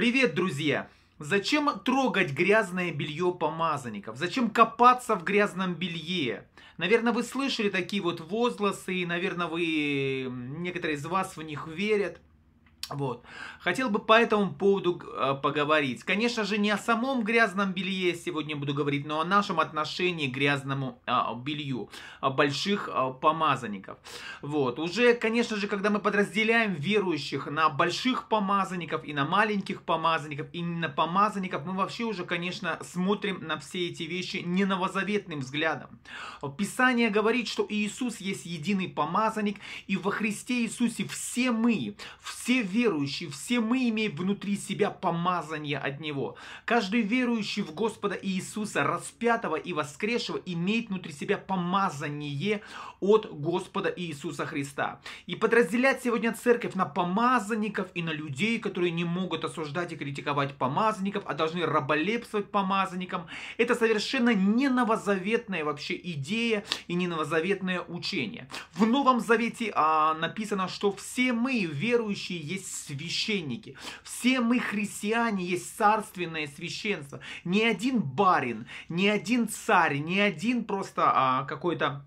Привет, друзья! Зачем трогать грязное белье помазанников? Зачем копаться в грязном белье? Наверное, вы слышали такие вот возгласы, и, наверное, вы некоторые из вас в них верят. Вот. Хотел бы по этому поводу э, поговорить. Конечно же, не о самом грязном белье сегодня буду говорить, но о нашем отношении к грязному э, белью э, больших э, помазанников. Вот. Уже, конечно же, когда мы подразделяем верующих на больших помазанников и на маленьких помазанников, и на помазанников, мы вообще уже, конечно, смотрим на все эти вещи не новозаветным взглядом. Писание говорит, что Иисус есть единый помазанник, и во Христе Иисусе все мы, все верующие, верующий, все мы имеем внутри себя помазание от Него. Каждый верующий в Господа Иисуса, распятого и воскресшего, имеет внутри себя помазание от Господа Иисуса Христа. И подразделять сегодня церковь на помазанников и на людей, которые не могут осуждать и критиковать помазанников, а должны раболепствовать помазанникам, это совершенно не новозаветная вообще идея и не новозаветное учение. В Новом Завете а, написано, что все мы, верующие, есть священники. Все мы христиане есть царственное священство. Ни один барин, ни один царь, ни один просто а, какой-то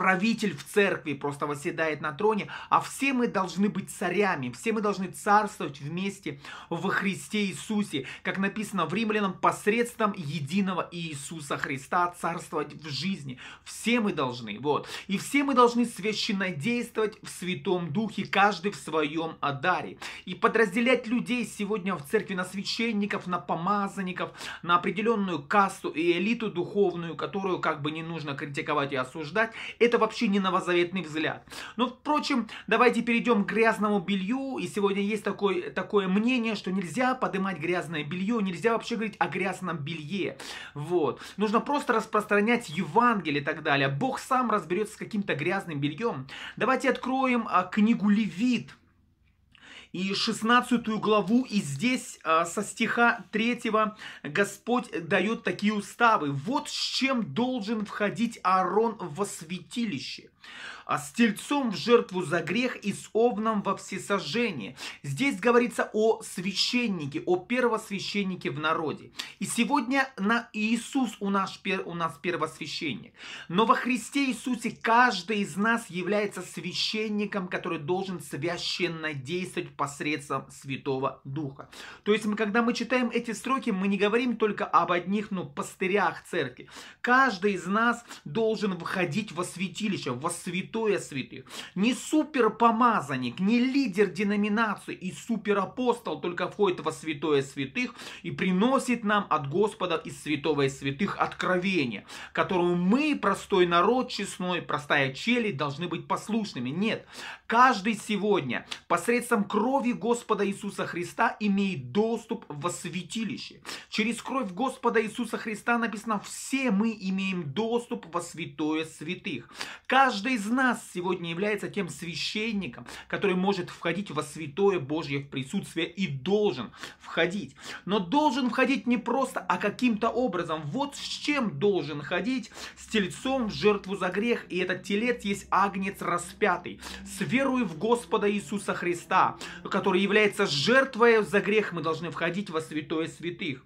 правитель в церкви просто восседает на троне, а все мы должны быть царями, все мы должны царствовать вместе во Христе Иисусе, как написано в Римлянам, посредством единого Иисуса Христа царствовать в жизни. Все мы должны, вот. И все мы должны священно действовать в Святом Духе, каждый в своем даре. И подразделять людей сегодня в церкви на священников, на помазанников, на определенную касту и элиту духовную, которую как бы не нужно критиковать и осуждать, это вообще не новозаветный взгляд. Но, ну, впрочем, давайте перейдем к грязному белью. И сегодня есть такое, такое мнение, что нельзя поднимать грязное белье, нельзя вообще говорить о грязном белье. Вот. Нужно просто распространять Евангелие и так далее. Бог сам разберется с каким-то грязным бельем. Давайте откроем а, книгу Левит и 16 главу, и здесь а, со стиха 3 Господь дает такие уставы. Вот с чем должен входить Аарон во святилище а с тельцом в жертву за грех и с овном во всесожжение. Здесь говорится о священнике, о первосвященнике в народе. И сегодня на Иисус у нас, у нас первосвященник. Но во Христе Иисусе каждый из нас является священником, который должен священно действовать посредством Святого Духа. То есть, мы, когда мы читаем эти строки, мы не говорим только об одних, ну, пастырях церкви. Каждый из нас должен входить во святилище, во святое святое святых, не суперпомазанник, не лидер деноминации и суперапостол только входит во святое святых и приносит нам от Господа из святого и святых откровение, которому мы, простой народ честной, простая челядь, должны быть послушными. Нет, каждый сегодня посредством крови Господа Иисуса Христа имеет доступ во святилище. Через кровь Господа Иисуса Христа написано, все мы имеем доступ во святое святых. Каждый из нас нас сегодня является тем священником, который может входить во святое Божье в присутствие и должен входить. Но должен входить не просто, а каким-то образом. Вот с чем должен ходить, с тельцом в жертву за грех. И этот телец есть агнец распятый. С верой в Господа Иисуса Христа, который является жертвой за грех, мы должны входить во святое святых.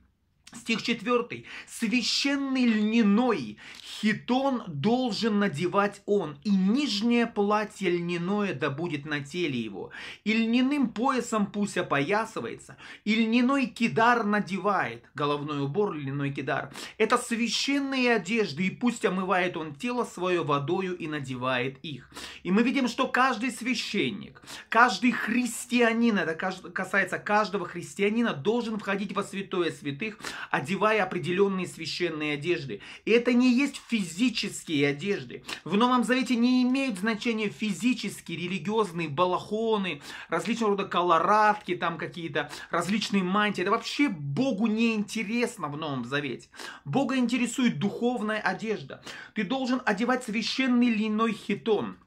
Стих 4. «Священный льняной Хитон должен надевать он, и нижнее платье льняное да будет на теле его, и льняным поясом пусть опоясывается, и льняной кидар надевает, головной убор, льняной кидар. Это священные одежды, и пусть омывает он тело свое водою и надевает их. И мы видим, что каждый священник, каждый христианин, это касается каждого христианина, должен входить во святое святых, одевая определенные священные одежды. И это не есть физические одежды. В Новом Завете не имеют значения физические, религиозные балахоны, различного рода колорадки там какие-то, различные мантии. Это вообще Богу не интересно в Новом Завете. Бога интересует духовная одежда. Ты должен одевать священный льняной хитон.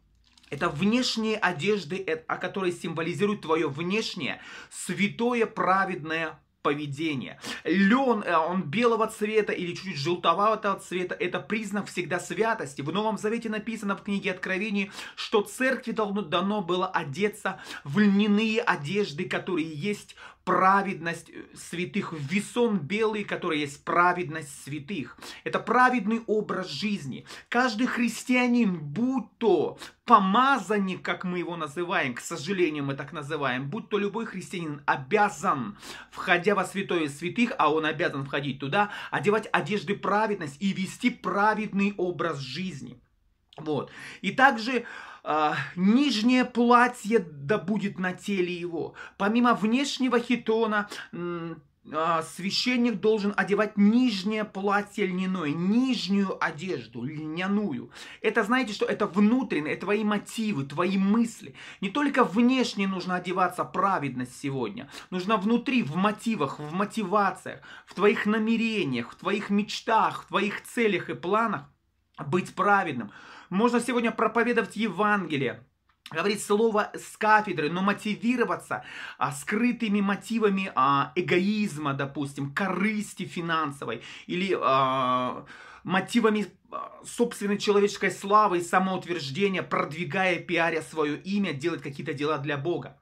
Это внешние одежды, э, о которой символизирует твое внешнее, святое, праведное поведения. Лен, э, он белого цвета или чуть-чуть желтоватого цвета, это признак всегда святости. В Новом Завете написано в книге Откровений, что церкви должно, дано было одеться в льняные одежды, которые есть праведность э, святых, весон белый, который есть праведность святых. Это праведный образ жизни. Каждый христианин, будь то помазанник, как мы его называем, к сожалению, мы так называем, будь то любой христианин обязан, входя во святое святых, а он обязан входить туда, одевать одежды праведность и вести праведный образ жизни. Вот. И также а, нижнее платье да будет на теле его. Помимо внешнего хитона, а, священник должен одевать нижнее платье льняное, нижнюю одежду, льняную. Это, знаете, что это внутренние, это твои мотивы, твои мысли. Не только внешне нужно одеваться праведность сегодня, нужно внутри, в мотивах, в мотивациях, в твоих намерениях, в твоих мечтах, в твоих целях и планах быть праведным. Можно сегодня проповедовать Евангелие, говорить слово с кафедры, но мотивироваться а, скрытыми мотивами а, эгоизма, допустим, корысти финансовой или а, мотивами а, собственной человеческой славы и самоутверждения, продвигая, пиаря свое имя, делать какие-то дела для Бога.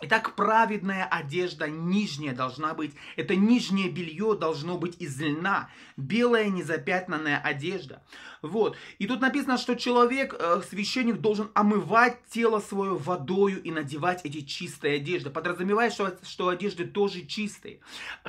Итак, праведная одежда нижняя должна быть. Это нижнее белье должно быть из льна. Белая незапятнанная одежда. Вот. И тут написано, что человек, э, священник, должен омывать тело свое водою и надевать эти чистые одежды. Подразумевая, что, что одежды тоже чистые.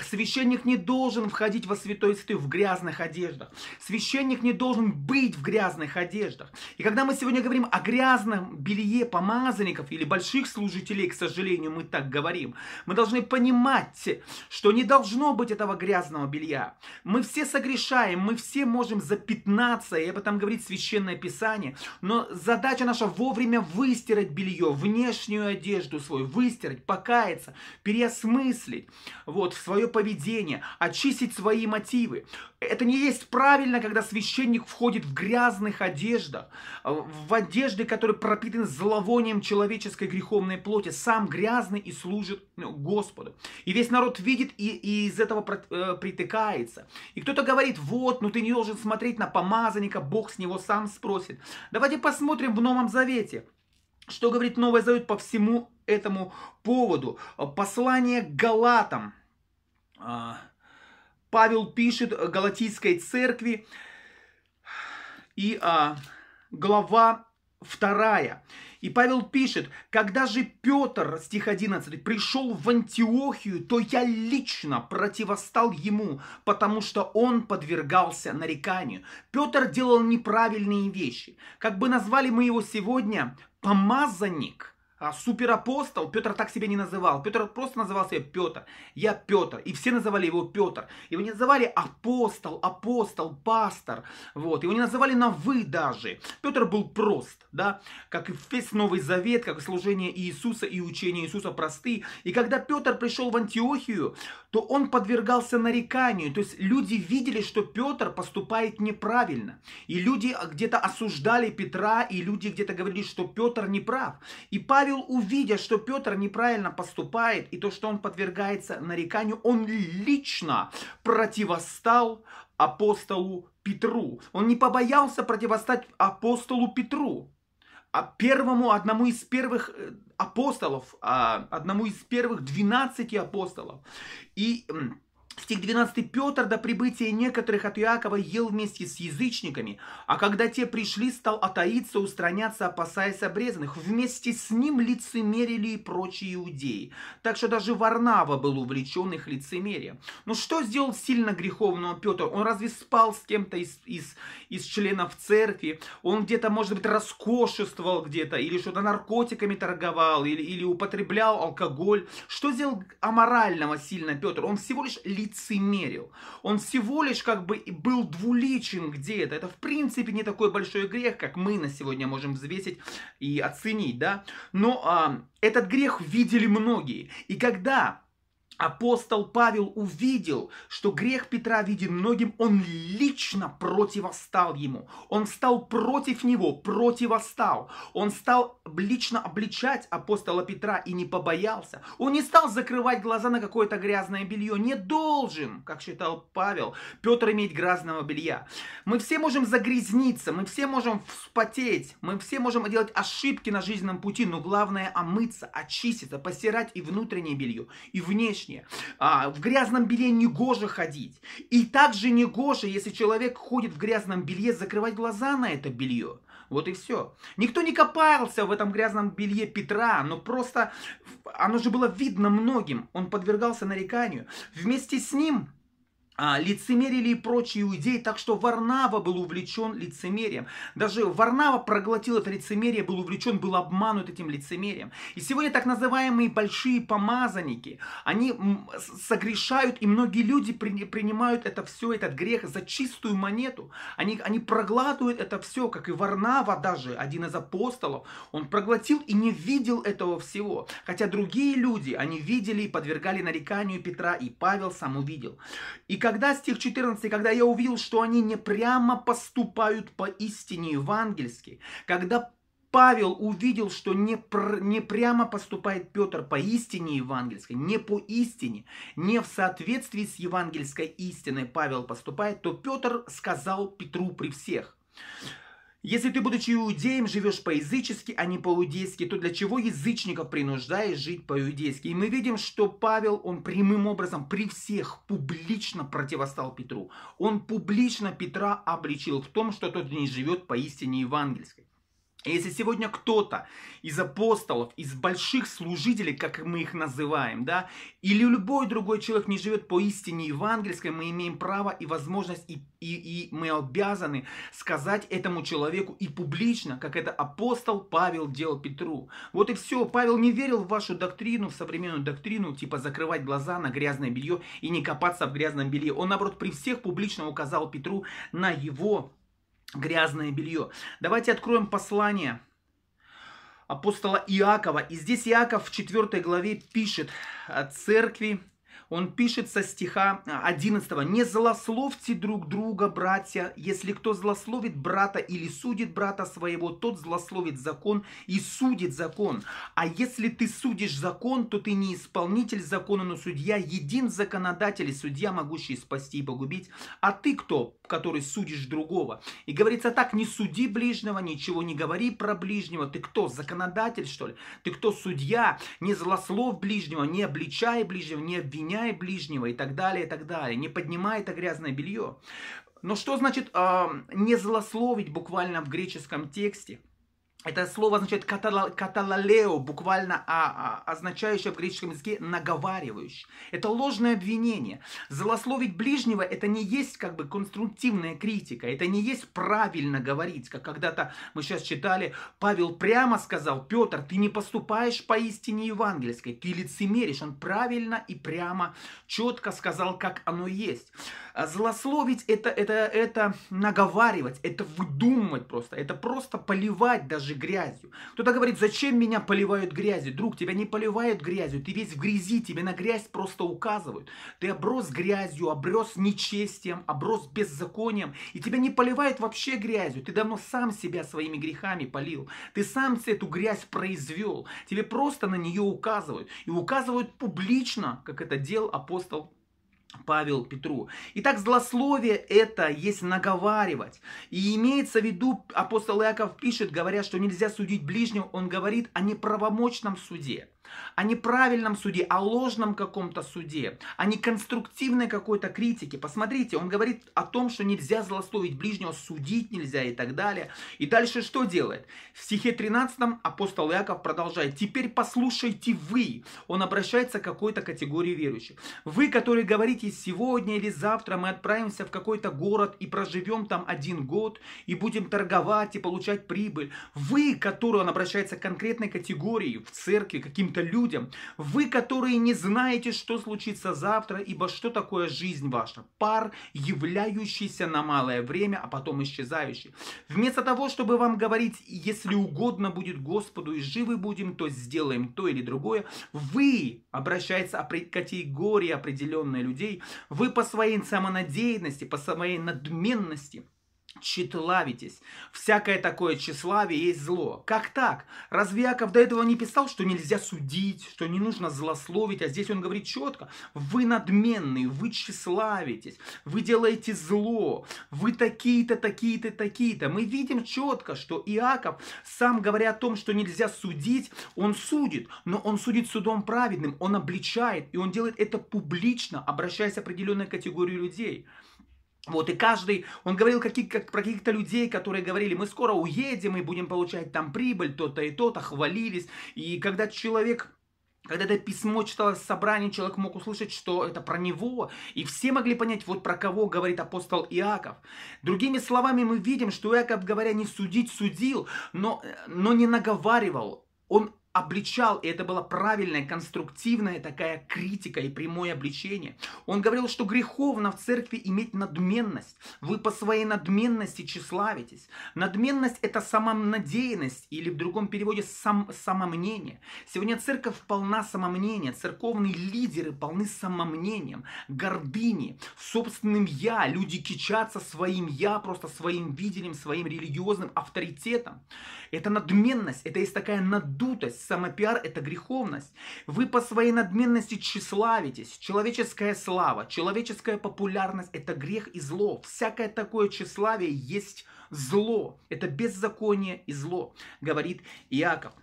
Священник не должен входить во святой святую в грязных одеждах. Священник не должен быть в грязных одеждах. И когда мы сегодня говорим о грязном белье помазанников или больших служителей, к сожалению, мы так говорим, мы должны понимать, что не должно быть этого грязного белья. Мы все согрешаем, мы все можем запятнаться Библия, и об этом говорит Священное Писание. Но задача наша вовремя выстирать белье, внешнюю одежду свою, выстирать, покаяться, переосмыслить вот, свое поведение, очистить свои мотивы. Это не есть правильно, когда священник входит в грязных одеждах, в одежды, которые пропитаны зловонием человеческой греховной плоти, сам грязный и служит ну, Господу. И весь народ видит и, и из этого э, притыкается. И кто-то говорит, вот, ну ты не должен смотреть на помазанника, человека, Бог с него сам спросит. Давайте посмотрим в Новом Завете, что говорит Новый Завет по всему этому поводу. Послание к Галатам. А, Павел пишет Галатийской церкви и а, глава вторая. И Павел пишет, когда же Петр, стих 11, пришел в Антиохию, то я лично противостал ему, потому что он подвергался нареканию. Петр делал неправильные вещи. Как бы назвали мы его сегодня, помазанник – а, суперапостол, Петр так себя не называл. Петр просто называл себя Петр. Я Петр. И все называли его Петр. Его не называли апостол, апостол, пастор. Вот. Его не называли на «вы» даже. Петр был прост, да, как и весь Новый Завет, как и служение Иисуса и учение Иисуса просты. И когда Петр пришел в Антиохию, то он подвергался нареканию. То есть люди видели, что Петр поступает неправильно. И люди где-то осуждали Петра, и люди где-то говорили, что Петр не прав. И Павел Павел, увидя, что Петр неправильно поступает и то, что он подвергается нареканию, он лично противостал апостолу Петру. Он не побоялся противостать апостолу Петру, а первому, одному из первых э, апостолов, а, одному из первых двенадцати апостолов. И Стих 12. «Петр до прибытия некоторых от Иакова ел вместе с язычниками, а когда те пришли, стал отаиться, устраняться, опасаясь обрезанных. Вместе с ним лицемерили и прочие иудеи. Так что даже Варнава был увлечен их лицемерием». Но ну что сделал сильно греховного Петр? Он разве спал с кем-то из, из, из членов церкви? Он где-то, может быть, роскошествовал где-то, или что-то наркотиками торговал, или, или употреблял алкоголь? Что сделал аморального сильно Петр? Он всего лишь лицемерил. Он всего лишь как бы был двуличен где-то. Это в принципе не такой большой грех, как мы на сегодня можем взвесить и оценить, да. Но а, этот грех видели многие. И когда Апостол Павел увидел, что грех Петра виден многим, он лично противостал ему. Он стал против него, противостал. Он стал лично обличать апостола Петра и не побоялся. Он не стал закрывать глаза на какое-то грязное белье. Не должен, как считал Павел, Петр иметь грязного белья. Мы все можем загрязниться, мы все можем вспотеть, мы все можем делать ошибки на жизненном пути, но главное омыться, очиститься, постирать и внутреннее белье, и внешнее лишнее. А, в грязном белье не гоже ходить. И также не гоже, если человек ходит в грязном белье, закрывать глаза на это белье. Вот и все. Никто не копался в этом грязном белье Петра, но просто оно же было видно многим. Он подвергался нареканию. Вместе с ним а, лицемерили и прочие иудеи, так что Варнава был увлечен лицемерием. Даже Варнава проглотил это лицемерие, был увлечен, был обманут этим лицемерием. И сегодня так называемые большие помазанники, они согрешают, и многие люди при, принимают это все, этот грех за чистую монету. Они, они проглатывают это все, как и Варнава даже, один из апостолов, он проглотил и не видел этого всего. Хотя другие люди, они видели и подвергали нареканию Петра, и Павел сам увидел. И когда стих 14, когда я увидел, что они не прямо поступают по истине евангельской, когда Павел увидел, что не, пр, не прямо поступает Петр по истине евангельской, не по истине, не в соответствии с евангельской истиной Павел поступает, то Петр сказал Петру при всех – если ты, будучи иудеем, живешь по-язычески, а не по-иудейски, то для чего язычников принуждаешь жить по-иудейски? И мы видим, что Павел, он прямым образом при всех публично противостал Петру. Он публично Петра обличил в том, что тот не живет поистине евангельской. Если сегодня кто-то из апостолов, из больших служителей, как мы их называем, да, или любой другой человек не живет по истине евангельской, мы имеем право и возможность, и, и, и мы обязаны сказать этому человеку и публично, как это апостол Павел делал Петру. Вот и все. Павел не верил в вашу доктрину, в современную доктрину, типа закрывать глаза на грязное белье и не копаться в грязном белье. Он, наоборот, при всех публично указал Петру на его грязное белье. Давайте откроем послание апостола Иакова. И здесь Иаков в 4 главе пишет о церкви он пишет со стиха 11. Э, «Не злословьте друг друга, братья. Если кто злословит брата или судит брата своего, тот злословит закон и судит закон. А если ты судишь закон, то ты не исполнитель закона, но судья, един законодатель и судья, могущий спасти и погубить. А ты кто, который судишь другого?» И говорится так, «Не суди ближнего, ничего не говори про ближнего. Ты кто, законодатель, что ли? Ты кто, судья? Не злослов ближнего, не обличай ближнего, не обвиняй обвиняй ближнего и так далее, и так далее. Не поднимай это грязное белье. Но что значит э, не злословить буквально в греческом тексте? Это слово означает каталалео, буквально «а», а, означающее в греческом языке наговаривающий. Это ложное обвинение. Злословить ближнего это не есть как бы конструктивная критика, это не есть правильно говорить, как когда-то мы сейчас читали, Павел прямо сказал, Петр, ты не поступаешь по истине евангельской, ты лицемеришь. Он правильно и прямо, четко сказал, как оно есть. Злословить это, это, это наговаривать, это выдумывать просто, это просто поливать даже грязью. Кто-то говорит, зачем меня поливают грязью? Друг, тебя не поливают грязью, ты весь в грязи, тебе на грязь просто указывают. Ты оброс грязью, оброс нечестием, оброс беззаконием, и тебя не поливают вообще грязью. Ты давно сам себя своими грехами полил. Ты сам эту грязь произвел. Тебе просто на нее указывают. И указывают публично, как это делал апостол Павел Петру. Итак, злословие это есть наговаривать. И имеется в виду, апостол Иаков пишет, говоря, что нельзя судить ближнего, он говорит о неправомочном суде о неправильном суде, о ложном каком-то суде, о неконструктивной какой-то критике. Посмотрите, он говорит о том, что нельзя злословить ближнего, судить нельзя и так далее. И дальше что делает? В стихе 13 апостол Иаков продолжает. «Теперь послушайте вы». Он обращается к какой-то категории верующих. «Вы, которые говорите, сегодня или завтра мы отправимся в какой-то город и проживем там один год, и будем торговать и получать прибыль. Вы, которые он обращается к конкретной категории в церкви, каким-то людям. Вы, которые не знаете, что случится завтра, ибо что такое жизнь ваша? Пар, являющийся на малое время, а потом исчезающий. Вместо того, чтобы вам говорить, если угодно будет Господу и живы будем, то сделаем то или другое, вы, обращается к категории определенной людей, вы по своей самонадеянности, по своей надменности – тщеславитесь. Всякое такое тщеславие есть зло. Как так? Разве Яков до этого не писал, что нельзя судить, что не нужно злословить? А здесь он говорит четко, вы надменные, вы тщеславитесь, вы делаете зло, вы такие-то, такие-то, такие-то. Мы видим четко, что Иаков, сам говоря о том, что нельзя судить, он судит, но он судит судом праведным, он обличает, и он делает это публично, обращаясь к определенной категории людей. Вот, и каждый, он говорил какие, как, про каких-то людей, которые говорили, мы скоро уедем и будем получать там прибыль, то-то и то-то, хвалились. И когда человек когда это письмо читалось в собрании, человек мог услышать, что это про него, и все могли понять, вот про кого говорит апостол Иаков. Другими словами, мы видим, что Иаков, говоря «не судить, судил», но, но не наговаривал. Он обличал, и это была правильная, конструктивная такая критика и прямое обличение. Он говорил, что греховно в церкви иметь надменность. Вы по своей надменности тщеславитесь. Надменность – это самонадеянность, или в другом переводе сам, самомнение. Сегодня церковь полна самомнения, церковные лидеры полны самомнением, гордыни, собственным «я». Люди кичатся своим «я», просто своим видением, своим религиозным авторитетом. Это надменность, это есть такая надутость, самопиар – это греховность. Вы по своей надменности тщеславитесь. Человеческая слава, человеческая популярность – это грех и зло. Всякое такое тщеславие есть зло. Это беззаконие и зло, говорит Иаков.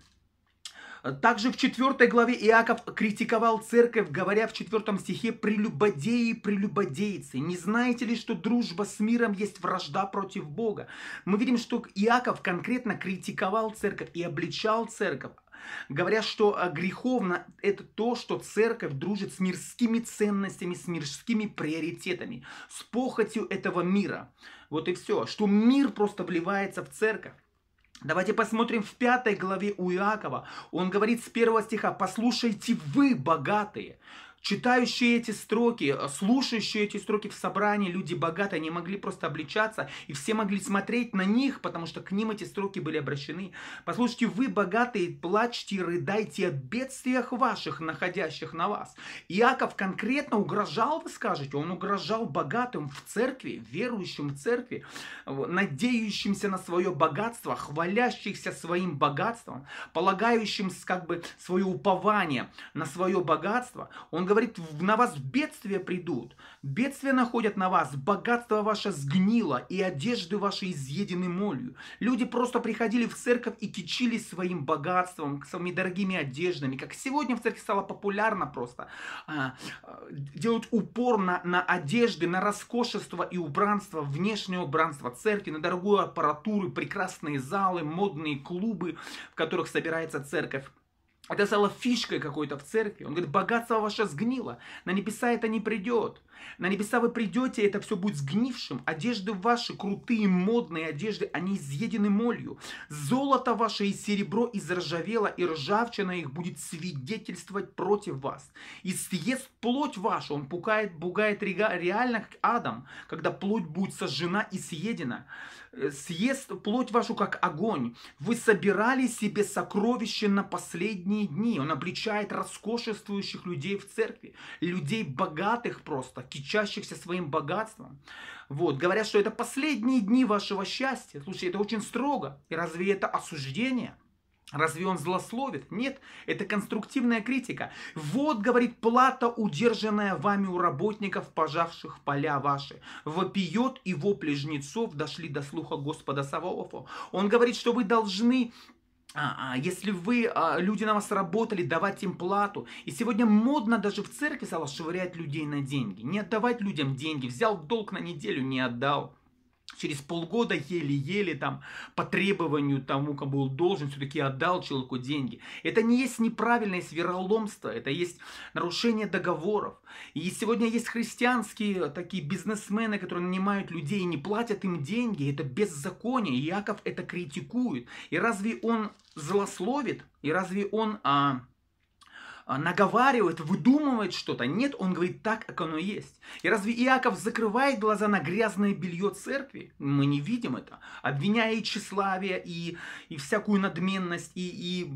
Также в 4 главе Иаков критиковал церковь, говоря в 4 стихе «прелюбодеи и прелюбодейцы». Не знаете ли, что дружба с миром есть вражда против Бога? Мы видим, что Иаков конкретно критиковал церковь и обличал церковь, Говорят, что э, греховно это то, что церковь дружит с мирскими ценностями, с мирскими приоритетами, с похотью этого мира. Вот и все, что мир просто вливается в церковь. Давайте посмотрим в пятой главе у Иакова. Он говорит с первого стиха, «Послушайте вы, богатые, Читающие эти строки, э, слушающие эти строки в собрании, люди богатые, они могли просто обличаться, и все могли смотреть на них, потому что к ним эти строки были обращены. Послушайте, вы богатые, плачьте, рыдайте о бедствиях ваших, находящих на вас. Иаков конкретно угрожал, вы скажете, он угрожал богатым в церкви, верующим в церкви, надеющимся на свое богатство, хвалящихся своим богатством, полагающим как бы свое упование на свое богатство. Он говорит, на вас бедствия придут. Бедствия находят на вас, богатство ваше сгнило, и одежды ваши изъедены молью. Люди просто приходили в церковь и кичились своим богатством, своими дорогими одеждами. Как сегодня в церкви стало популярно просто а, а делать упор на, на одежды, на роскошество и убранство, внешнее убранство церкви, на дорогую аппаратуру, прекрасные залы, модные клубы, в которых собирается церковь. Это стало фишкой какой-то в церкви. Он говорит, богатство ваше сгнило, на небеса это не придет. На небеса вы придете, это все будет сгнившим. Одежды ваши, крутые, модные одежды, они изъедены молью. Золото ваше и серебро изржавело, и ржавчина их будет свидетельствовать против вас. И съест плоть вашу, он пукает, бугает реально как Адам, когда плоть будет сожжена и съедена. Э, съест плоть вашу, как огонь. Вы собирали себе сокровища на последние дни. Он обличает роскошествующих людей в церкви, людей богатых просто, кичащихся своим богатством. Вот, говорят, что это последние дни вашего счастья. Слушайте, это очень строго. И разве это осуждение? Разве он злословит? Нет, это конструктивная критика. Вот, говорит, плата, удержанная вами у работников, пожавших поля ваши. Вопиет и вопли жнецов дошли до слуха Господа Саваофа. Он говорит, что вы должны а, а, если вы, а, люди на вас работали, давать им плату. И сегодня модно даже в церкви стало швырять людей на деньги. Не отдавать людям деньги. Взял долг на неделю, не отдал. Через полгода еле-еле там по требованию тому, кому был должен, все-таки отдал человеку деньги. Это не есть неправильное вероломство, это есть нарушение договоров. И сегодня есть христианские такие бизнесмены, которые нанимают людей и не платят им деньги. Это беззаконие. И Яков это критикует. И разве он злословит? И разве он а, а, наговаривает, выдумывает что-то. Нет, он говорит так, как оно есть. И разве Иаков закрывает глаза на грязное белье церкви? Мы не видим это. Обвиняя и тщеславие, и, и всякую надменность, и, и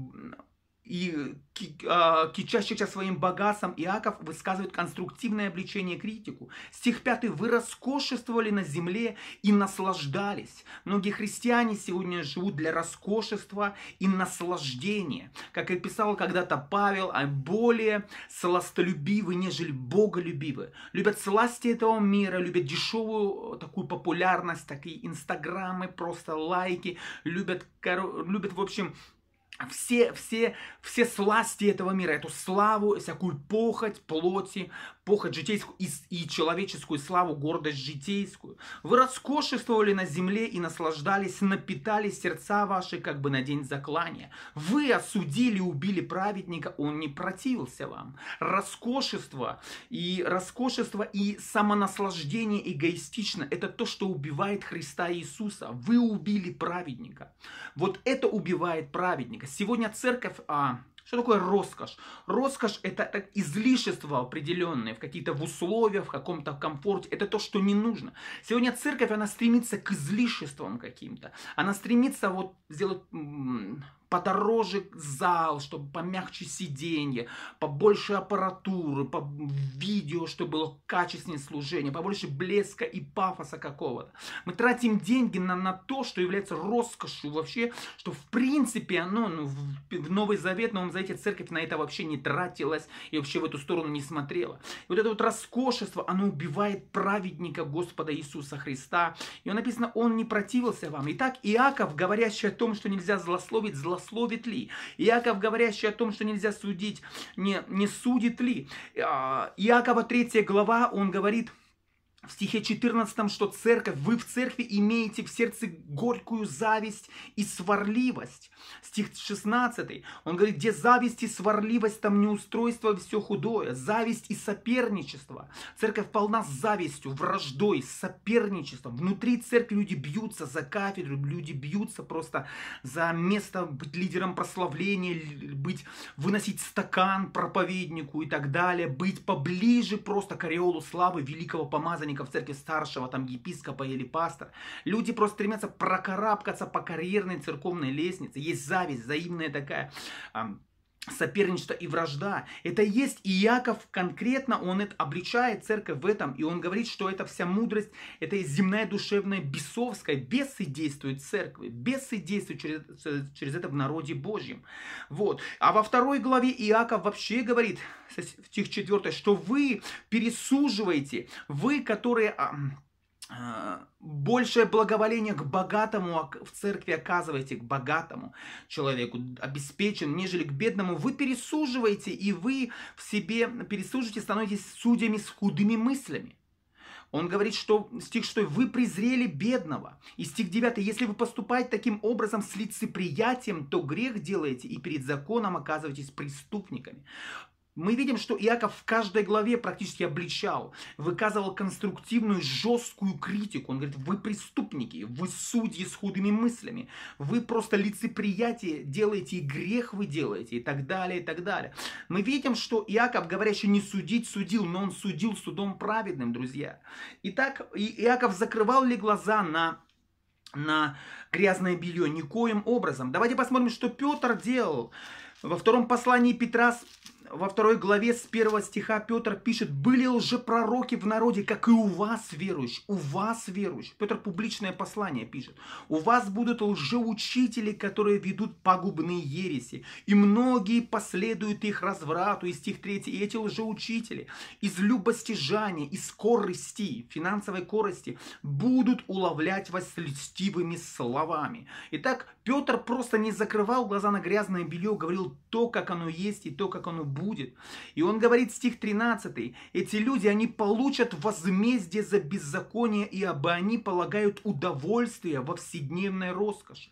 и э, а, кичащихся своим богатством Иаков высказывает конструктивное обличение критику. Стих 5. «Вы роскошествовали на земле и наслаждались». Многие христиане сегодня живут для роскошества и наслаждения. Как и писал когда-то Павел, а более сластолюбивы, нежели боголюбивы. Любят сласти этого мира, любят дешевую э, такую популярность, такие инстаграмы, просто лайки, любят, любят в общем, все, все, все сласти этого мира, эту славу, всякую похоть плоти, похоть житейскую и, и человеческую славу, гордость житейскую. Вы роскошествовали на земле и наслаждались, напитали сердца ваши, как бы на день заклания. Вы осудили, убили праведника, он не противился вам. Роскошество и роскошество и самонаслаждение эгоистично – это то, что убивает Христа Иисуса. Вы убили праведника. Вот это убивает праведника. Сегодня церковь а, что такое роскошь? Роскошь это, это излишество определенное в какие-то в условиях, в каком-то комфорте. Это то, что не нужно. Сегодня церковь, она стремится к излишествам каким-то. Она стремится вот сделать подороже зал, чтобы помягче сиденье, побольше аппаратуры, по видео, чтобы было качественнее служение, побольше блеска и пафоса какого-то. Мы тратим деньги на, на то, что является роскошью вообще, что в принципе оно ну, в, в Новый Завет, он за эти церковь на это вообще не тратилась и вообще в эту сторону не смотрела. И вот это вот роскошество, оно убивает праведника Господа Иисуса Христа. И он написано, он не противился вам. Итак, Иаков, говорящий о том, что нельзя злословить, злословить злословит ли? Иаков, говорящий о том, что нельзя судить, не, не судит ли? А, Иакова 3 глава, он говорит, в стихе 14, что церковь, вы в церкви имеете в сердце горькую зависть и сварливость. Стих 16, он говорит, где зависть и сварливость, там неустройство, все худое, зависть и соперничество. Церковь полна завистью, враждой, соперничеством. Внутри церкви люди бьются за кафедру, люди бьются просто за место быть лидером прославления, быть, выносить стакан проповеднику и так далее, быть поближе просто к ореолу славы великого помазанника священников, в церкви старшего, там, епископа или пастора. Люди просто стремятся прокарабкаться по карьерной церковной лестнице. Есть зависть взаимная такая соперничество и вражда. Это есть, и Яков конкретно, он это обличает церковь в этом, и он говорит, что это вся мудрость, это земная, душевная, бесовская, бесы действуют в церкви, бесы действуют через, через это в народе Божьем. Вот. А во второй главе Иаков вообще говорит, в стих 4, что вы пересуживаете, вы, которые большее благоволение к богатому в церкви оказываете к богатому человеку, обеспечен, нежели к бедному. Вы пересуживаете, и вы в себе пересужите, становитесь судьями с худыми мыслями. Он говорит, что стих что вы презрели бедного. И стих 9, если вы поступаете таким образом с лицеприятием, то грех делаете и перед законом оказываетесь преступниками. Мы видим, что Иаков в каждой главе практически обличал, выказывал конструктивную жесткую критику. Он говорит, вы преступники, вы судьи с худыми мыслями, вы просто лицеприятие делаете и грех вы делаете и так далее, и так далее. Мы видим, что Иаков, говорящий не судить, судил, но он судил судом праведным, друзья. Итак, Иаков закрывал ли глаза на на грязное белье никоим образом. Давайте посмотрим, что Петр делал. Во втором послании Петра во второй главе с первого стиха Петр пишет, «Были лжепророки в народе, как и у вас верующих, у вас верующих». Петр публичное послание пишет. «У вас будут лжеучители, которые ведут погубные ереси, и многие последуют их разврату». И стих 3. И эти лжеучители из любостяжания, из корости, финансовой корости, будут уловлять вас льстивыми словами. Итак, Петр просто не закрывал глаза на грязное белье, говорил то, как оно есть и то, как оно будет. И он говорит, стих 13, эти люди, они получат возмездие за беззаконие, ибо они полагают удовольствие во вседневной роскоши.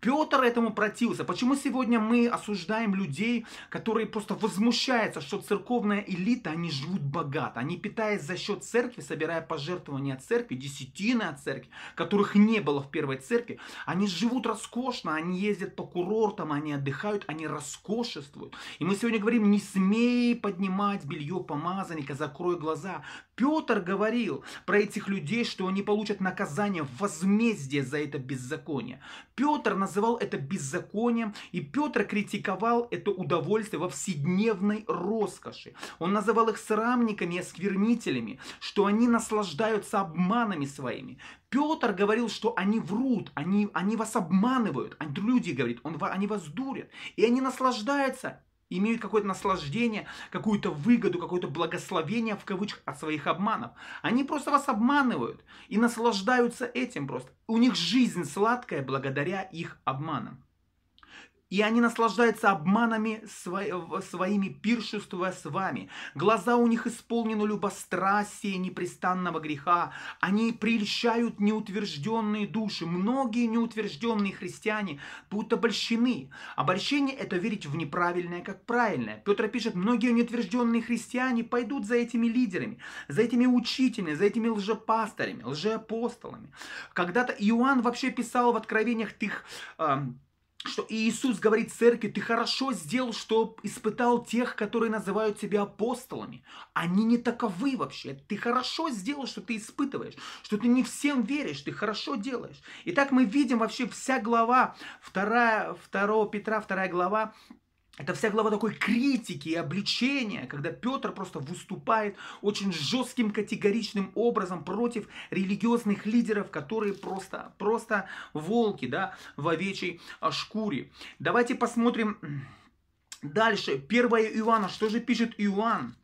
Петр этому противился. Почему сегодня мы осуждаем людей, которые просто возмущаются, что церковная элита, они живут богато, они питаясь за счет церкви, собирая пожертвования от церкви, десятины от церкви, которых не было в первой церкви, они живут роскошно, они ездят по курортам, они отдыхают, они роскошествуют. И мы сегодня говорим не смей поднимать белье помазанника, закрой глаза. Петр говорил про этих людей, что они получат наказание, возмездие за это беззаконие. Петр называл это беззаконием, и Петр критиковал это удовольствие во вседневной роскоши. Он называл их срамниками и осквернителями, что они наслаждаются обманами своими. Петр говорил, что они врут, они, они вас обманывают. Люди, говорит, он, они вас дурят. И они наслаждаются имеют какое-то наслаждение, какую-то выгоду, какое-то благословение в кавычках от своих обманов. Они просто вас обманывают и наслаждаются этим просто. У них жизнь сладкая благодаря их обманам. И они наслаждаются обманами свои, своими, пиршествуя с вами. Глаза у них исполнены любострастия непрестанного греха. Они прельщают неутвержденные души. Многие неутвержденные христиане будто обольщены. Обольщение – это верить в неправильное как правильное. Петр пишет, многие неутвержденные христиане пойдут за этими лидерами, за этими учителями, за этими лжепастырями, лжеапостолами. Когда-то Иоанн вообще писал в Откровениях, ты их... Э, что Иисус говорит церкви, ты хорошо сделал, что испытал тех, которые называют себя апостолами. Они не таковы вообще. Ты хорошо сделал, что ты испытываешь, что ты не всем веришь, ты хорошо делаешь. Итак, мы видим вообще вся глава, 2, 2 Петра, 2 глава, это вся глава такой критики и обличения, когда Петр просто выступает очень жестким категоричным образом против религиозных лидеров, которые просто, просто волки да, в овечьей а, шкуре. Давайте посмотрим дальше. 1 Иоанна. Что же пишет Иоанн?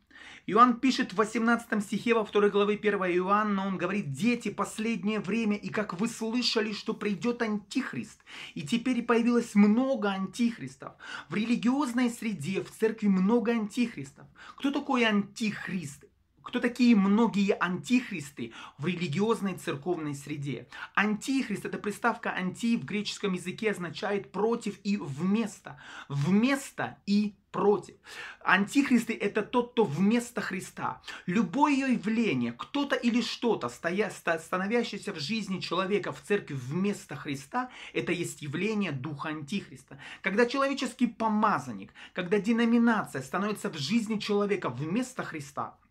Иоанн пишет в 18 стихе во 2 главы 1 Иоанна, он говорит, «Дети, последнее время, и как вы слышали, что придет Антихрист, и теперь появилось много Антихристов. В религиозной среде, в церкви много Антихристов. Кто такой Антихрист? Кто такие многие антихристы в религиозной церковной среде? Антихрист, это приставка «анти» в греческом языке означает «против» и «вместо». «Вместо» и против. Антихристы – это тот, кто вместо Христа. Любое явление, кто-то или что-то, стоя, становящееся в жизни человека в церкви вместо Христа, это есть явление Духа Антихриста. Когда человеческий помазанник, когда деноминация становится в жизни человека вместо Христа –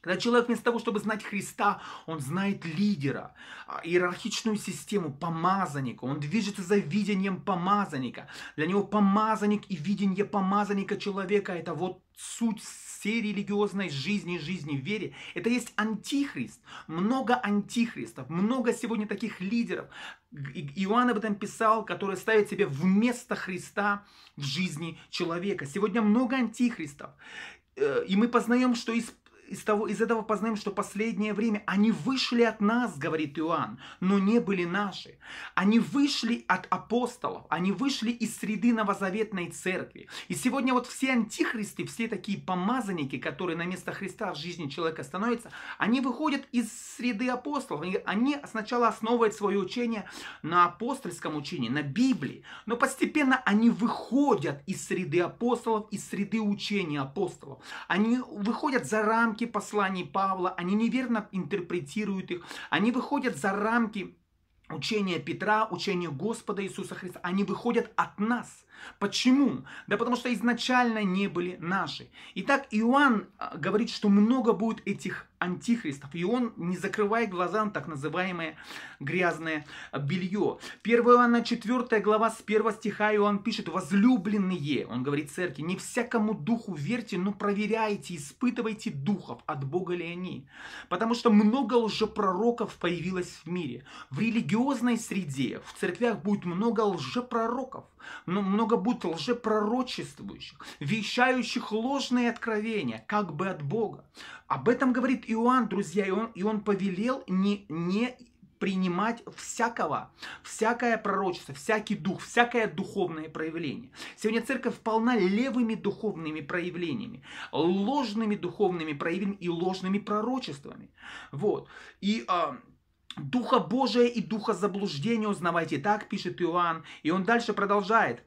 когда человек вместо того, чтобы знать Христа, он знает лидера, а, иерархичную систему, помазанника. Он движется за видением помазанника. Для него помазанник и видение помазанника человека – это вот суть всей религиозной жизни, жизни в вере. Это есть антихрист. Много антихристов, много сегодня таких лидеров. Иоанн об этом писал, который ставит себе вместо Христа в жизни человека. Сегодня много антихристов. Э, и мы познаем, что из из, того, из этого познаем, что последнее время они вышли от нас, говорит Иоанн, но не были наши. Они вышли от апостолов, они вышли из среды новозаветной церкви. И сегодня вот все антихристы, все такие помазанники, которые на место Христа в жизни человека становятся, они выходят из среды апостолов. Они сначала основывают свое учение на апостольском учении, на Библии, но постепенно они выходят из среды апостолов, из среды учения апостолов. Они выходят за рамки рамки посланий Павла, они неверно интерпретируют их, они выходят за рамки учения Петра, учения Господа Иисуса Христа, они выходят от нас. Почему? Да потому что изначально не были наши. Итак, Иоанн а, говорит, что много будет этих антихристов. И он не закрывает глаза на так называемое грязное белье. 1 Иоанна 4 глава с 1 стиха Иоанн пишет «Возлюбленные», он говорит церкви, «не всякому духу верьте, но проверяйте, испытывайте духов, от Бога ли они». Потому что много лжепророков появилось в мире. В религиозной среде, в церквях будет много лжепророков – но ну, много будет лжепророчествующих, вещающих ложные откровения, как бы от Бога. Об этом говорит Иоанн, друзья, и он, и он повелел не, не принимать всякого, всякое пророчество, всякий дух, всякое духовное проявление. Сегодня церковь полна левыми духовными проявлениями, ложными духовными проявлениями и ложными пророчествами. Вот. И а, Духа Божия и духа заблуждения узнавайте. Так пишет Иоанн. И он дальше продолжает.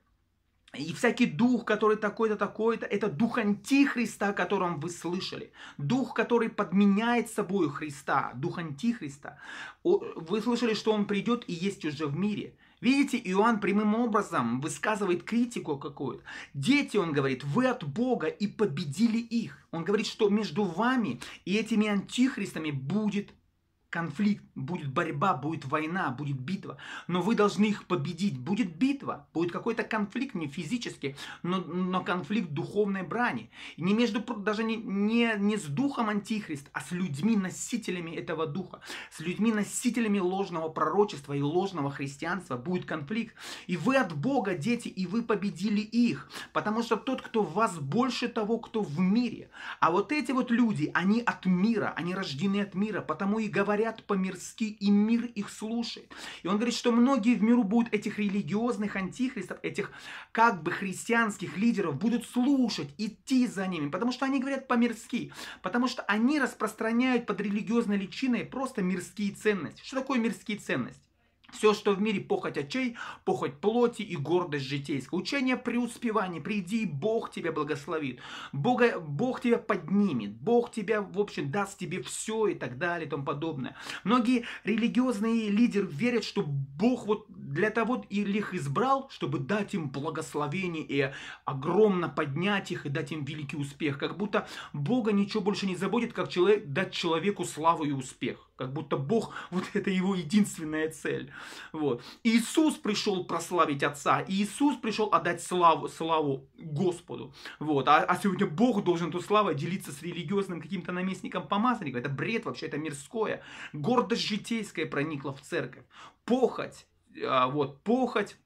И всякий дух, который такой-то, такой-то, это дух антихриста, о котором вы слышали. Дух, который подменяет собою Христа, дух антихриста. Вы слышали, что он придет и есть уже в мире. Видите, Иоанн прямым образом высказывает критику какую-то. Дети, он говорит, вы от Бога и победили их. Он говорит, что между вами и этими антихристами будет конфликт, будет борьба, будет война, будет битва. Но вы должны их победить. Будет битва, будет какой-то конфликт, не физически но, но конфликт духовной брани. И не между, даже не, не, не с духом антихрист, а с людьми, носителями этого духа. С людьми, носителями ложного пророчества и ложного христианства будет конфликт. И вы от Бога, дети, и вы победили их. Потому что тот, кто в вас больше того, кто в мире. А вот эти вот люди, они от мира, они рождены от мира. Потому и говорят говорят по-мирски, и мир их слушает. И он говорит, что многие в миру будут этих религиозных антихристов, этих как бы христианских лидеров, будут слушать, идти за ними, потому что они говорят по-мирски, потому что они распространяют под религиозной личиной просто мирские ценности. Что такое мирские ценности? Все, что в мире, похоть очей, похоть плоти и гордость житейская. Учение преуспевания, приди, и Бог тебя благословит. Бога, Бог тебя поднимет, Бог тебя, в общем, даст тебе все и так далее и тому подобное. Многие религиозные лидеры верят, что Бог вот для того и их избрал, чтобы дать им благословение и огромно поднять их и дать им великий успех. Как будто Бога ничего больше не заботит, как человек, дать человеку славу и успех. Как будто Бог, вот это его единственная цель. Вот. Иисус пришел прославить Отца, Иисус пришел отдать славу, славу Господу. Вот. А, а сегодня Бог должен эту славу делиться с религиозным каким-то наместником помазанника. Это бред вообще, это мирское. Гордость житейская проникла в церковь. Похоть, а, вот, похоть,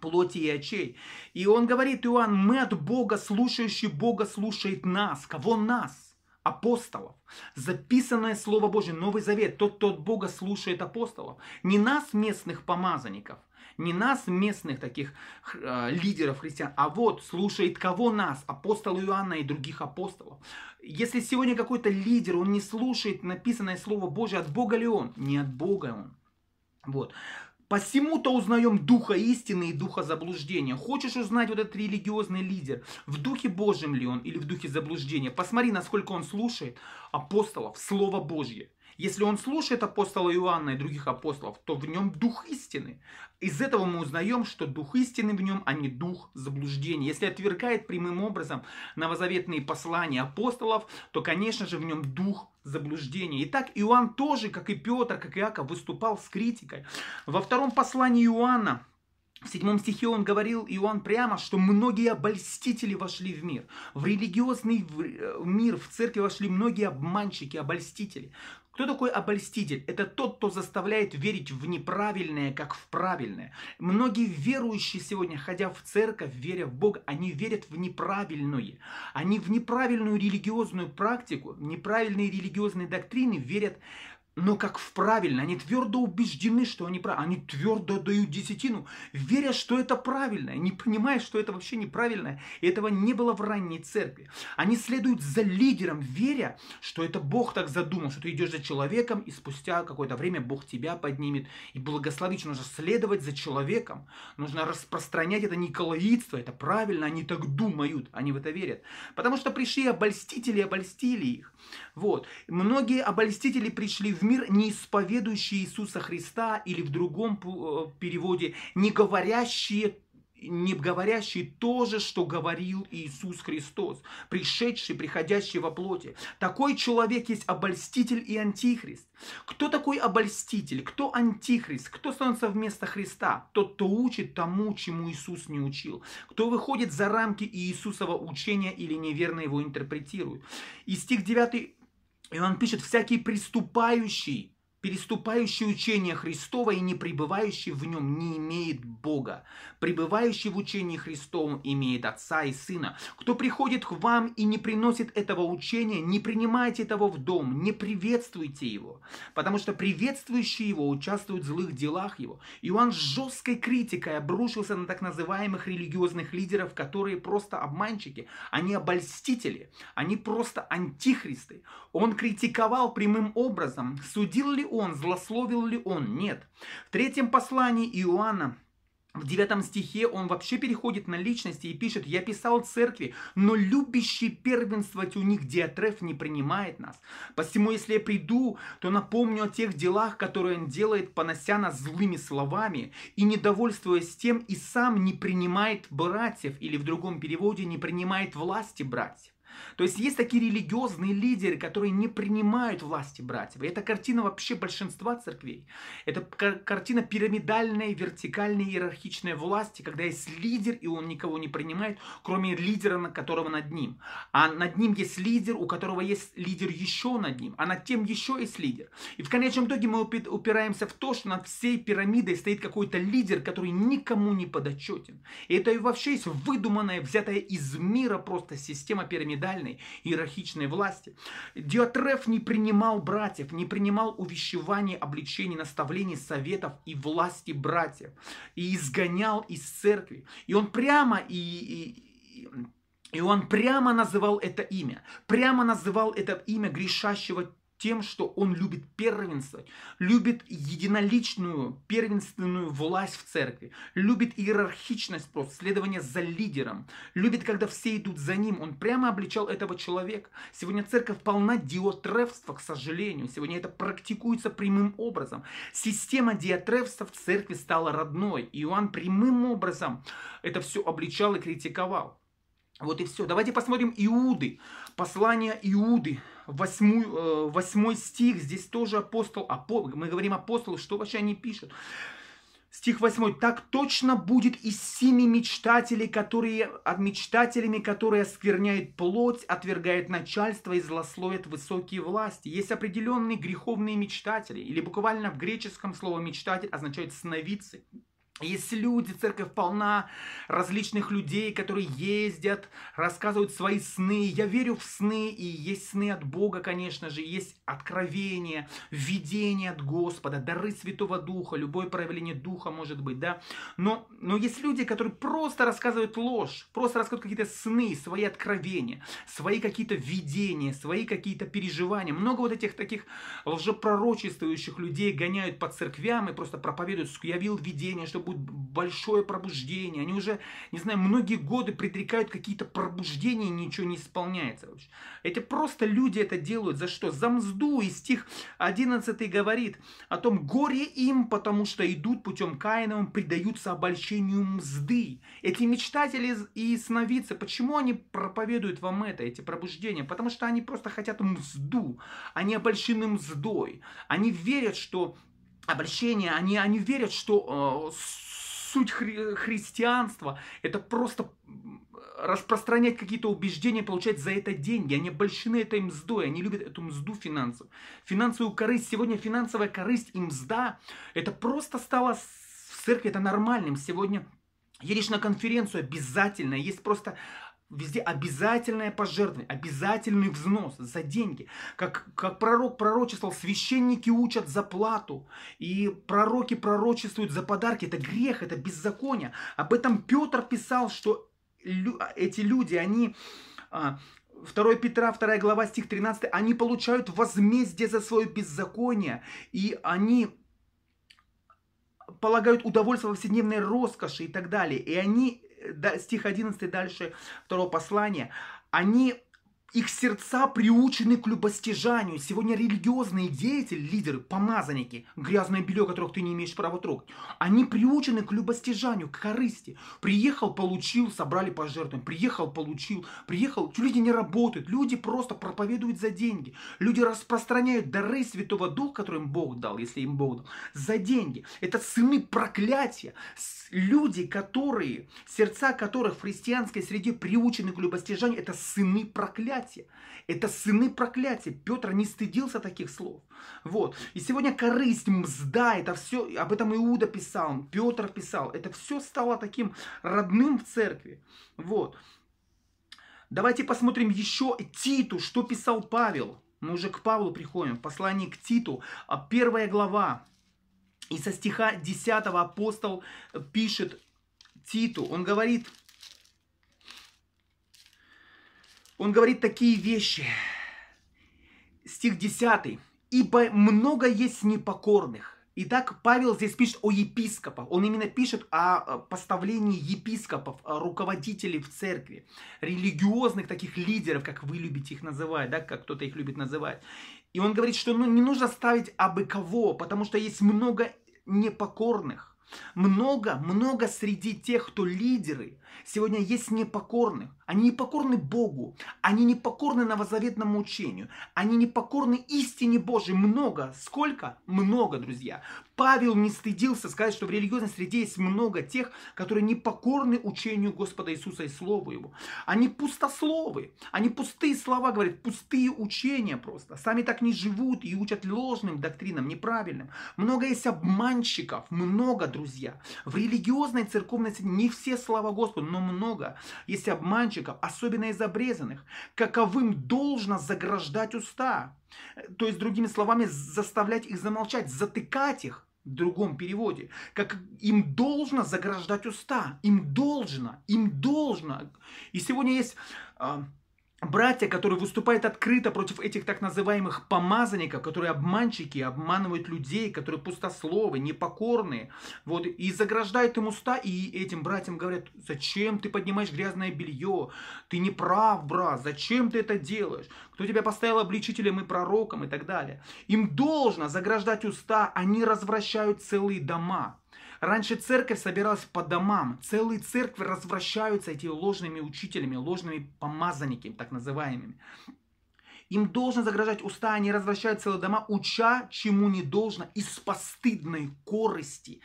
плоти и очей. И он говорит, Иоанн, мы от Бога слушающий Бога слушает нас. Кого нас? апостолов. Записанное Слово Божье, Новый Завет, тот, тот Бога слушает апостолов. Не нас, местных помазанников, не нас, местных таких э, лидеров христиан, а вот слушает кого нас, апостол Иоанна и других апостолов. Если сегодня какой-то лидер, он не слушает написанное Слово Божье, от Бога ли он? Не от Бога он. Вот. Посему-то узнаем духа истины и духа заблуждения. Хочешь узнать вот этот религиозный лидер, в духе Божьем ли он или в духе заблуждения? Посмотри, насколько он слушает апостолов, Слово Божье. Если он слушает апостола Иоанна и других апостолов, то в нем дух истины. Из этого мы узнаем, что дух истины в нем, а не дух заблуждения. Если отвергает прямым образом новозаветные послания апостолов, то, конечно же, в нем дух заблуждения. Итак, Иоанн тоже, как и Петр, как и Иаков, выступал с критикой. Во втором послании Иоанна, в седьмом стихе он говорил, Иоанн, прямо, что многие обольстители вошли в мир. В религиозный э, мир, в церкви вошли многие обманщики, обольстители. Кто такой обольститель? Это тот, кто заставляет верить в неправильное, как в правильное. Многие верующие сегодня, ходя в церковь, веря в Бога, они верят в неправильное. Они в неправильную религиозную практику, неправильные религиозные доктрины верят но как в правильно. Они твердо убеждены, что они правы. Они твердо дают десятину, веря, что это правильно, не понимая, что это вообще неправильно. И этого не было в ранней церкви. Они следуют за лидером, веря, что это Бог так задумал, что ты идешь за человеком, и спустя какое-то время Бог тебя поднимет и благословит. Нужно следовать за человеком. Нужно распространять это николаидство. Это правильно, они так думают, они в это верят. Потому что пришли обольстители, обольстили их. Вот. Многие обольстители пришли в мир, не исповедующий Иисуса Христа, или в другом э, переводе, не говорящие не говорящий то же, что говорил Иисус Христос, пришедший, приходящий во плоти. Такой человек есть обольститель и антихрист. Кто такой обольститель? Кто антихрист? Кто становится вместо Христа? Тот, кто учит тому, чему Иисус не учил. Кто выходит за рамки Иисусова учения или неверно его интерпретирует. И стих 9 и он пишет, всякий приступающий переступающий учение Христова и не пребывающий в нем не имеет Бога. Пребывающий в учении Христовом имеет Отца и Сына. Кто приходит к вам и не приносит этого учения, не принимайте того в дом, не приветствуйте его, потому что приветствующие его участвуют в злых делах его. Иоанн с жесткой критикой обрушился на так называемых религиозных лидеров, которые просто обманщики, они обольстители, они просто антихристы. Он критиковал прямым образом, судил ли он, злословил ли он? Нет. В третьем послании Иоанна в девятом стихе он вообще переходит на личности и пишет, «Я писал церкви, но любящий первенствовать у них Диатреф не принимает нас. Посему, если я приду, то напомню о тех делах, которые он делает, понося нас злыми словами, и недовольствуясь тем, и сам не принимает братьев, или в другом переводе, не принимает власти братьев. То есть есть такие религиозные лидеры, которые не принимают власти братьев. И это картина вообще большинства церквей. Это картина пирамидальной, вертикальной, иерархичной власти, когда есть лидер, и он никого не принимает, кроме лидера, на которого над ним. А над ним есть лидер, у которого есть лидер еще над ним, а над тем еще есть лидер. И в конечном итоге мы упираемся в то, что над всей пирамидой стоит какой-то лидер, который никому не подотчетен. И это и вообще есть выдуманная, взятая из мира просто система пирамидальная пирамидальной иерархичной власти. Диотреф не принимал братьев, не принимал увещеваний, обличений, наставлений, советов и власти братьев. И изгонял из церкви. И он прямо и, и, и и он прямо называл это имя, прямо называл это имя грешащего тем, что он любит первенство, любит единоличную первенственную власть в церкви, любит иерархичность просто, следование за лидером, любит, когда все идут за ним. Он прямо обличал этого человека. Сегодня церковь полна диотревства, к сожалению. Сегодня это практикуется прямым образом. Система диотревства в церкви стала родной. и Иоанн прямым образом это все обличал и критиковал. Вот и все. Давайте посмотрим Иуды. Послание Иуды 8, 8 э, стих, здесь тоже апостол, апо, мы говорим апостол, что вообще они пишут? Стих 8. «Так точно будет и семи мечтателей, которые, от а, мечтателями, которые оскверняют плоть, отвергают начальство и злословят высокие власти». Есть определенные греховные мечтатели, или буквально в греческом слово «мечтатель» означает «сновидцы», есть люди, церковь полна различных людей, которые ездят, рассказывают свои сны. Я верю в сны, и есть сны от Бога, конечно же, есть откровение, видение от Господа, дары Святого Духа, любое проявление Духа может быть, да. Но, но есть люди, которые просто рассказывают ложь, просто рассказывают какие-то сны, свои откровения, свои какие-то видения, свои какие-то переживания. Много вот этих таких лжепророчествующих людей гоняют по церквям и просто проповедуют, я видел видение, чтобы какое большое пробуждение. Они уже, не знаю, многие годы предрекают какие-то пробуждения, и ничего не исполняется вообще. Это просто люди это делают. За что? За мзду. И стих 11 говорит о том, горе им, потому что идут путем Каиновым, предаются обольщению мзды. Эти мечтатели и сновидцы, почему они проповедуют вам это, эти пробуждения? Потому что они просто хотят мзду. Они обольщены мздой. Они верят, что обращение, они, они верят, что э, суть хри христианства это просто распространять какие-то убеждения, получать за это деньги. Они обольщены этой мздой, они любят эту мзду финансов. Финансовую корысть, сегодня финансовая корысть и мзда, это просто стало в церкви, это нормальным. Сегодня Едешь на конференцию обязательно, есть просто Везде обязательное пожертвование, обязательный взнос за деньги. Как, как пророк пророчествовал, священники учат за плату, и пророки пророчествуют за подарки. Это грех, это беззаконие. Об этом Петр писал, что лю эти люди, они... 2 а, Петра, 2 глава, стих 13, они получают возмездие за свое беззаконие, и они полагают удовольствие во вседневной роскоши и так далее. И они Э, стих 11 дальше второго послания, они их сердца приучены к любостяжанию. Сегодня религиозные деятели, лидеры, помазанники, грязное белье, которых ты не имеешь права трогать, они приучены к любостяжанию, к корысти. Приехал, получил, собрали пожертвования. Приехал, получил, приехал. Люди не работают, люди просто проповедуют за деньги. Люди распространяют дары Святого Духа, которые им Бог дал, если им Бог дал, за деньги. Это сыны проклятия. Люди, которые, сердца которых в христианской среде приучены к любостяжанию, это сыны проклятия проклятие. Это сыны проклятия. Петр не стыдился таких слов. Вот. И сегодня корысть, мзда, это все, об этом Иуда писал, Петр писал. Это все стало таким родным в церкви. Вот. Давайте посмотрим еще Титу, что писал Павел. Мы уже к Павлу приходим. Послание к Титу, а, первая глава. И со стиха 10 апостол пишет Титу. Он говорит, он говорит такие вещи. Стих 10. «Ибо много есть непокорных». Итак, Павел здесь пишет о епископах. Он именно пишет о э, поставлении епископов, руководителей в церкви, религиозных таких лидеров, как вы любите их называть, да, как кто-то их любит называть. И он говорит, что ну, не нужно ставить абы кого, потому что есть много непокорных. Много, много среди тех, кто лидеры, Сегодня есть непокорных. Они непокорны Богу. Они непокорны новозаветному учению. Они непокорны истине Божьей. Много. Сколько? Много, друзья. Павел не стыдился сказать, что в религиозной среде есть много тех, которые непокорны учению Господа Иисуса и Слову Его. Они пустословы. Они пустые слова говорят, пустые учения просто. Сами так не живут и учат ложным доктринам, неправильным. Много есть обманщиков. Много, друзья. В религиозной церковной среде не все слова Господа недостатку, но много. Есть обманщиков, особенно из обрезанных, каковым должно заграждать уста. То есть, другими словами, заставлять их замолчать, затыкать их, в другом переводе, как им должно заграждать уста, им должно, им должно. И сегодня есть а, братья, которые выступают открыто против этих так называемых помазанников, которые обманщики, обманывают людей, которые пустословы, непокорные, вот, и заграждают им уста, и этим братьям говорят, зачем ты поднимаешь грязное белье, ты не прав, брат, зачем ты это делаешь, кто тебя поставил обличителем и пророком и так далее. Им должно заграждать уста, они развращают целые дома, Раньше церковь собиралась по домам. Целые церкви развращаются этими ложными учителями, ложными помазанниками, так называемыми. Им должно загрожать уста, они развращают целые дома, уча, чему не должно, из постыдной корости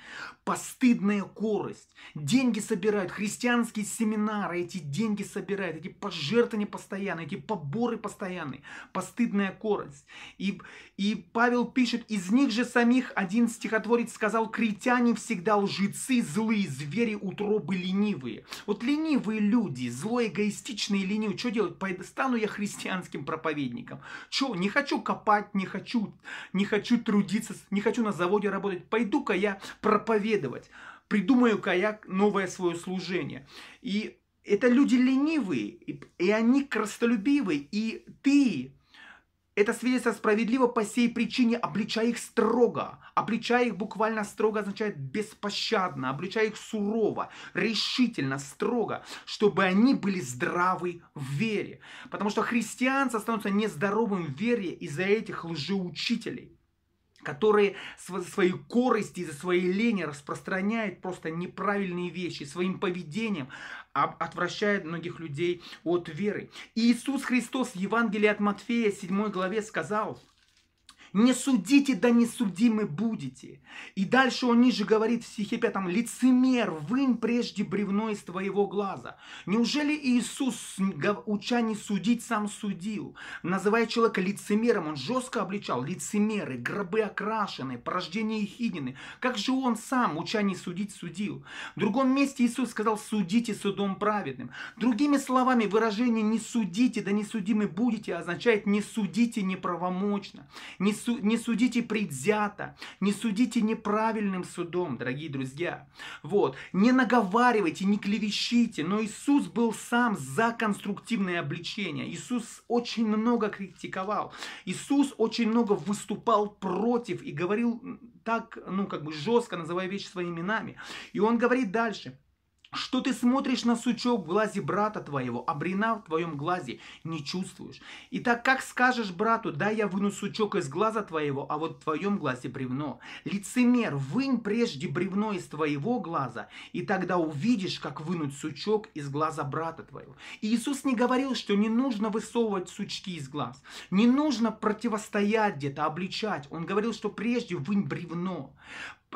постыдная корость. Деньги собирают, христианские семинары эти деньги собирают, эти пожертвования постоянные, эти поборы постоянные, постыдная корость. И, и Павел пишет, из них же самих один стихотворец сказал, критяне всегда лжецы, злые звери, утробы ленивые. Вот ленивые люди, зло эгоистичные ленивые, что делать? Стану я христианским проповедником. Что, не хочу копать, не хочу, не хочу трудиться, не хочу на заводе работать. Пойду-ка я проповедую следовать. Придумаю-ка я новое свое служение. И это люди ленивые, и они крастолюбивые, и ты, это свидетельство справедливо по сей причине, обличая их строго. Обличая их буквально строго означает беспощадно, обличая их сурово, решительно, строго, чтобы они были здравы в вере. Потому что христианцы становятся нездоровым в вере из-за этих лжеучителей которые за своей корости, из-за своей лени распространяют просто неправильные вещи, своим поведением отвращает многих людей от веры. И Иисус Христос в Евангелии от Матфея 7 главе сказал – не судите, да не судимы будете. И дальше он ниже говорит в стихе 5, лицемер, вынь прежде бревно из твоего глаза. Неужели Иисус, уча не судить, сам судил? Называя человека лицемером, он жестко обличал лицемеры, гробы окрашены, порождение Ехидины. Как же он сам, уча не судить, судил? В другом месте Иисус сказал, судите судом праведным. Другими словами, выражение «не судите, да не судимы будете» означает «не судите неправомочно». Не су, не судите предвзято, не судите неправильным судом, дорогие друзья. Вот, не наговаривайте, не клевещите, но Иисус был сам за конструктивное обличение. Иисус очень много критиковал. Иисус очень много выступал против и говорил так, ну, как бы жестко, называя вещи своими именами. И он говорит дальше – что ты смотришь на сучок в глазе брата твоего, а брина в твоем глазе не чувствуешь? И так как скажешь брату, да, я выну сучок из глаза твоего, а вот в твоем глазе бревно. Лицемер, вынь прежде бревно из твоего глаза, и тогда увидишь, как вынуть сучок из глаза брата твоего. Иисус не говорил, что не нужно высовывать сучки из глаз, не нужно противостоять где-то, обличать. Он говорил, что прежде вынь бревно,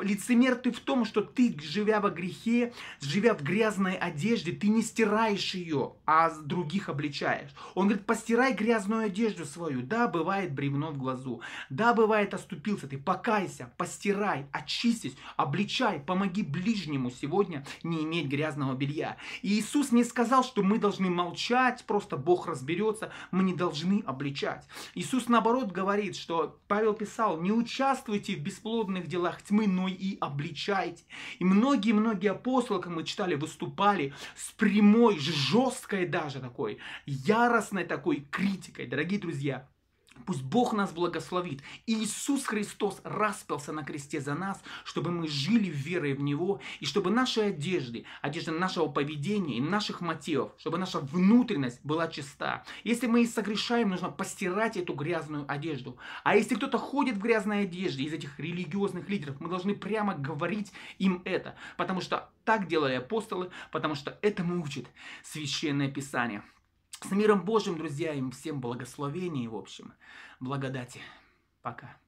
Лицемер ты в том, что ты, живя во грехе, живя в грязной одежде, ты не стираешь ее, а других обличаешь. Он говорит, постирай грязную одежду свою. Да, бывает бревно в глазу. Да, бывает оступился ты. Покайся, постирай, очистись, обличай, помоги ближнему сегодня не иметь грязного белья. И Иисус не сказал, что мы должны молчать, просто Бог разберется, мы не должны обличать. Иисус наоборот говорит, что Павел писал, не участвуйте в бесплодных делах тьмы, но и обличайте. И многие-многие апостолы, как мы читали, выступали с прямой, жесткой даже такой, яростной такой критикой. Дорогие друзья, Пусть Бог нас благословит. И Иисус Христос распялся на кресте за нас, чтобы мы жили верой в Него, и чтобы наши одежды, одежда нашего поведения и наших мотивов, чтобы наша внутренность была чиста. Если мы и согрешаем, нужно постирать эту грязную одежду. А если кто-то ходит в грязной одежде из этих религиозных лидеров, мы должны прямо говорить им это, потому что так делали апостолы, потому что этому учит Священное Писание. С миром Божьим, друзья, им всем благословений, в общем, благодати. Пока.